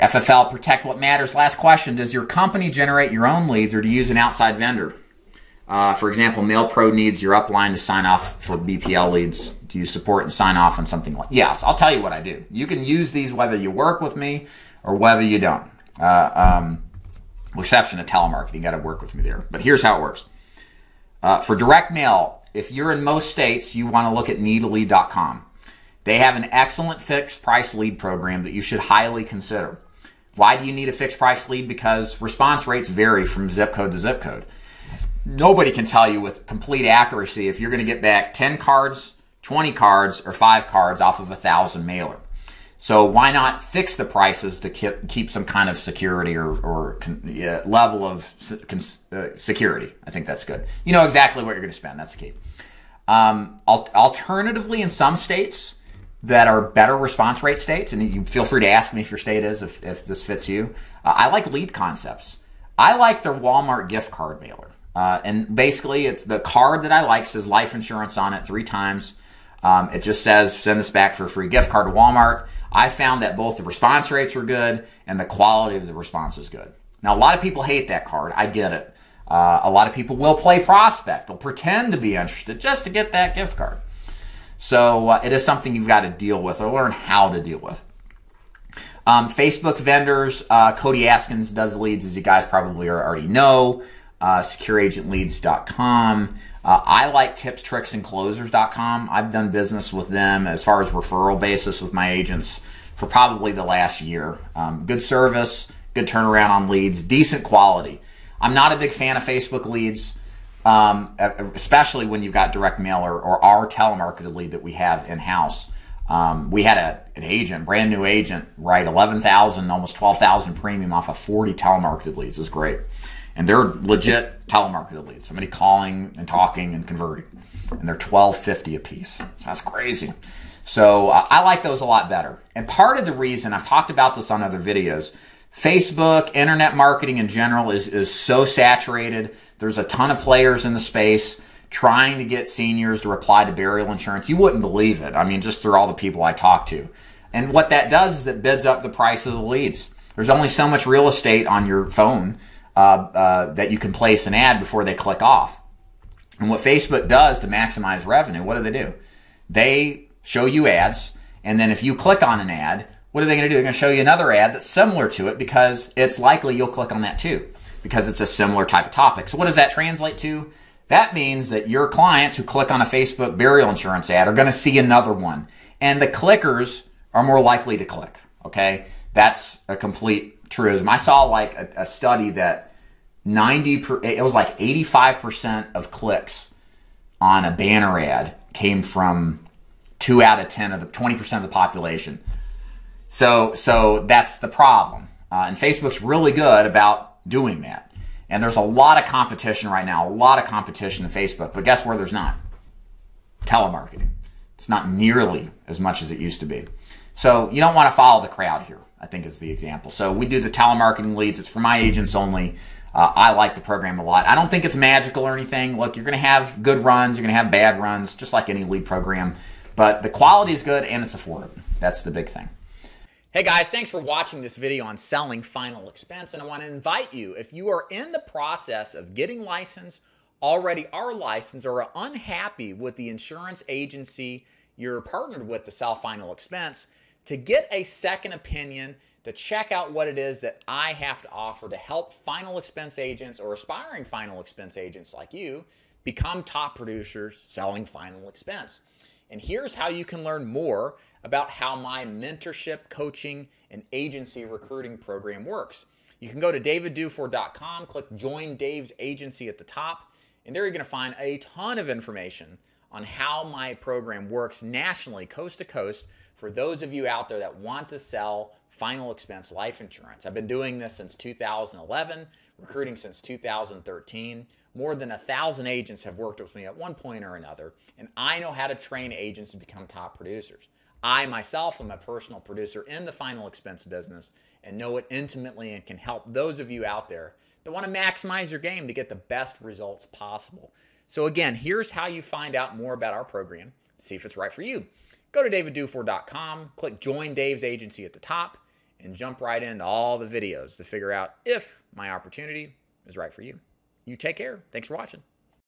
FFL, protect what matters. Last question Does your company generate your own leads or do you use an outside vendor? Uh, for example, MailPro needs your upline to sign off for BPL leads. Do you support and sign off on something like? Yes, I'll tell you what I do. You can use these whether you work with me or whether you don't. Uh, um, exception to telemarketing, you got to work with me there. But here's how it works. Uh, for direct mail, if you're in most states, you want to look at needlead.com. They have an excellent fixed price lead program that you should highly consider. Why do you need a fixed price lead? Because response rates vary from zip code to zip code. Nobody can tell you with complete accuracy if you're going to get back 10 cards, 20 cards, or 5 cards off of a 1,000 mailer. So why not fix the prices to keep some kind of security or, or level of uh, security? I think that's good. You know exactly what you're going to spend. That's the key. Um, al alternatively, in some states, that are better response rate states, and you feel free to ask me if your state is, if, if this fits you. Uh, I like lead concepts. I like the Walmart gift card mailer. Uh, and basically, it's the card that I like says life insurance on it three times. Um, it just says send this back for a free gift card to Walmart. I found that both the response rates were good and the quality of the response is good. Now, a lot of people hate that card. I get it. Uh, a lot of people will play prospect. They'll pretend to be interested just to get that gift card. So uh, it is something you've got to deal with or learn how to deal with. Um, Facebook vendors, uh, Cody Askins does leads, as you guys probably already know. Uh, SecureAgentLeads.com. Uh, I like tips, tricks, and closers.com. I've done business with them as far as referral basis with my agents for probably the last year. Um, good service, good turnaround on leads, decent quality. I'm not a big fan of Facebook leads um, especially when you've got direct mail or, or our telemarketed lead that we have in house. Um, we had a, an agent, brand new agent, write 11,000, almost 12,000 premium off of 40 telemarketed leads. Is great. And they're legit telemarketed leads, somebody calling and talking and converting. And they're 1250 a piece. that's crazy. So uh, I like those a lot better. And part of the reason I've talked about this on other videos, Facebook, internet marketing in general is, is so saturated. There's a ton of players in the space trying to get seniors to apply to burial insurance. You wouldn't believe it. I mean, just through all the people I talk to. And what that does is it bids up the price of the leads. There's only so much real estate on your phone uh, uh, that you can place an ad before they click off. And what Facebook does to maximize revenue, what do they do? They show you ads, and then if you click on an ad, what are they going to do? They're going to show you another ad that's similar to it because it's likely you'll click on that too because it's a similar type of topic. So, what does that translate to? That means that your clients who click on a Facebook burial insurance ad are going to see another one. And the clickers are more likely to click. Okay. That's a complete truism. I saw like a, a study that 90, it was like 85% of clicks on a banner ad came from two out of 10 of the 20% of the population. So, so that's the problem. Uh, and Facebook's really good about doing that. And there's a lot of competition right now, a lot of competition in Facebook. But guess where there's not? Telemarketing. It's not nearly as much as it used to be. So you don't want to follow the crowd here, I think is the example. So we do the telemarketing leads. It's for my agents only. Uh, I like the program a lot. I don't think it's magical or anything. Look, you're going to have good runs. You're going to have bad runs, just like any lead program. But the quality is good and it's affordable. That's the big thing. Hey guys, thanks for watching this video on selling final expense. And I want to invite you, if you are in the process of getting licensed, already are licensed, or are unhappy with the insurance agency you're partnered with to sell final expense, to get a second opinion, to check out what it is that I have to offer to help final expense agents or aspiring final expense agents like you become top producers selling final expense. And here's how you can learn more about how my mentorship, coaching, and agency recruiting program works. You can go to daviddufour.com, click Join Dave's Agency at the top, and there you're going to find a ton of information on how my program works nationally, coast to coast, for those of you out there that want to sell final expense life insurance. I've been doing this since 2011, recruiting since 2013 more than a thousand agents have worked with me at one point or another, and I know how to train agents to become top producers. I myself am a personal producer in the final expense business and know it intimately and can help those of you out there that want to maximize your game to get the best results possible. So, again, here's how you find out more about our program, see if it's right for you. Go to daviddufour.com, click Join Dave's Agency at the top, and jump right into all the videos to figure out if my opportunity is right for you. You take care. Thanks for watching.